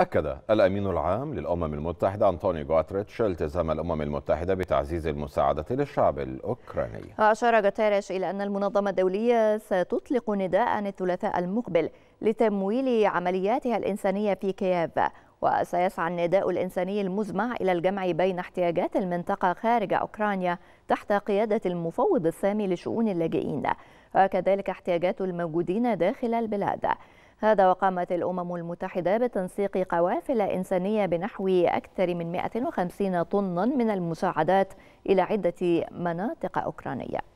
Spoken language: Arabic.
أكد الأمين العام للأمم المتحدة أنطوني غوتريتش التزام الأمم المتحدة بتعزيز المساعدة للشعب الأوكراني أشار غوتيريش إلى أن المنظمة الدولية ستطلق نداء الثلاثاء المقبل لتمويل عملياتها الإنسانية في كييف وسيسعى النداء الإنساني المزمع إلى الجمع بين احتياجات المنطقة خارج أوكرانيا تحت قيادة المفوض السامي لشؤون اللاجئين وكذلك احتياجات الموجودين داخل البلاد هذا وقامت الأمم المتحدة بتنسيق قوافل إنسانية بنحو أكثر من 150 طنا من المساعدات إلى عدة مناطق أوكرانية